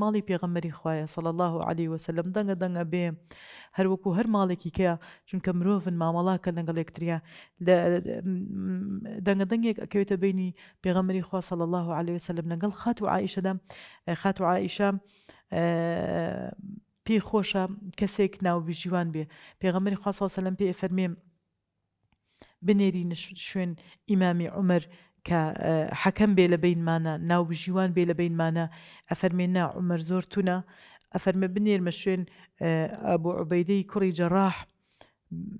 مالي بيغمري خوايا صلى الله عليه وسلم دنا دنا بي هر وكو هر مالي كي كيا چون كمروفن ما مالاك لنغل اكتريا دنا دنا كويتا بيني بيغمري خوايا صلى الله عليه وسلم لنغل خاتو عائشة دم خاتو عائشة بي خوشا كسيك ناو بجيوان بي بيغمري خوايا صلى الله عليه وسلم بي افرميم بنيري نشوين امامي عمر كحكم حەکەم بێ مانا ناو ناوژیوان بێ لە مانا أفرمينا عمر زورتنا ئەفەرمە بنێرمە شوێن آه، أبو عبيدي كري جراح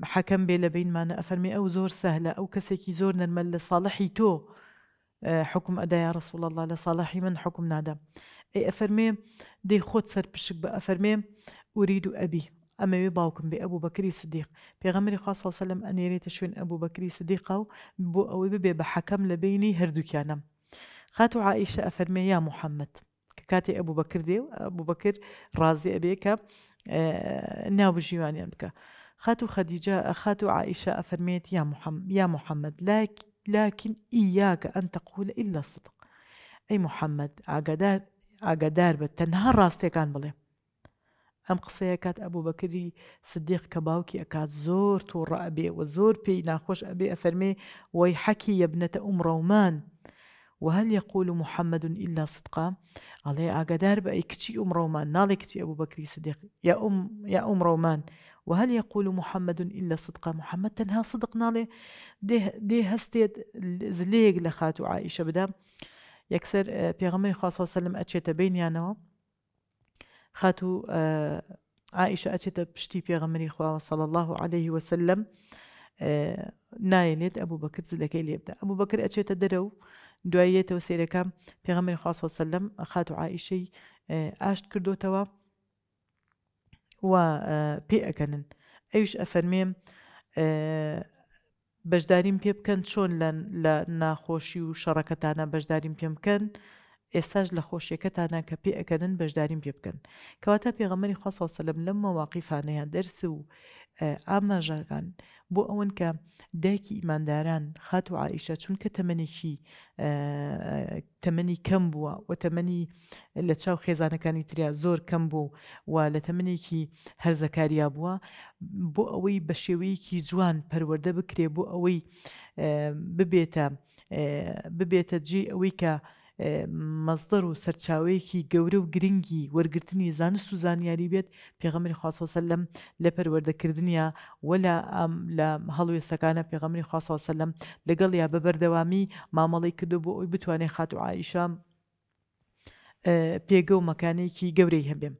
حكم بێ لە مانا أفرمي أو زور سهلة أو كسيكي زۆر نەرمەل لە ساڵحی تۆ آه، حکم ئەدایا رسول الله لصالحي من حکم نادا ئەی ئەفەرمێ دەی خود سر پشک بە ئەفەرمێ ئورید أما يباوكم بأبو بكر الصديق بيغمري خاصة صلى الله أن و تشوين أبو بكر الصديق أو بو أو ببي بحكم لبيني هردوكيانم خاتو عائشة أفرمي يا محمد كاتي أبو بكر دي أبو بكر رازي أبيك آه، ناو جيواني يمكا خاتو خديجة خاتو عائشة أفرميت يا محمد يا محمد لكن إياك أن تقول إلا الصدق أي محمد عقدار عقدار بتنهار راستي كان بلي ام قسەیە كات ابو بەکردی صديق كباوكي اكاد زور زۆر تووڕە وزور بي ناخوش ابي افرمي ويحكي يا ابنه ام رومان وهل يقول محمد إلا صدقا علي أقدار بأي أم رومان نالكتي أبو بكري صديق يا أم يا أم رومان وهل يقول محمد إلا صدقا محمد تنها صدق نالي دي, دي هستيت زليق لخاتو عائشة بدا يكسر آه، بيغمري خاصة صلى الله عليه وسلم أتشيت بين انا خات و عائش ئەچێتە پشتی پێغەمەری خواوە سەڵ الله عليه وسلم نایەنێت ئەبوو بەکرد زلەکەی لێبدا ئەبوو بەکر ئەچێتە دەرە و دواییەتەوە سێرەکە پێغەمەری خواست وسلم خات و عائیشەی ئاشت کردوتەوە و پێ ئەەکەنن ئەوش ئەفەرمێم بەشداریم پێ بکەن چۆن لە ناخۆشی و شەڕەکەتانە بەشداریم پێ بکەن ئێستاش لە خۆشیەکەتانە کە پێەکەدن بەشداریم پێ بکەن کەواتە پێغەمەری خۆسەلم لەم مەواقیفانەیان دەرس و ئاماژەکان بۆ ئەوەن کە دایکی ئیمانداران خات و عیشە چونکە تەمەێکی تەمەنی کەم بووە و تەمەنی لە چاو خێزانەکانی تریا زۆر کەم بوو و لە تەمەێکی هەرزەکاریا بووە بۆ ئەوەی بە شێوەیەکی جوان پەروەەردە بکرێ بۆ ئەوەی ببێتە ببێتە جێ ئەوەی کە مەزدەر و سەرچاوەیەکی گەورە و گرنگی وەرگرتنی زانست و زانیاری بێت پێغەمری خواسەسە لەم لە پەروەردەکردنیە وەلا ئەم لە هەڵوێستەکانە پێغەمری خواسەسە لەم لەگەڵ یا بەبەردەوامی مامەڵی کردو بۆ ئەوی بتوانێت خات و عیشام پێگە و مەکانێکی گەورەی هەبێم.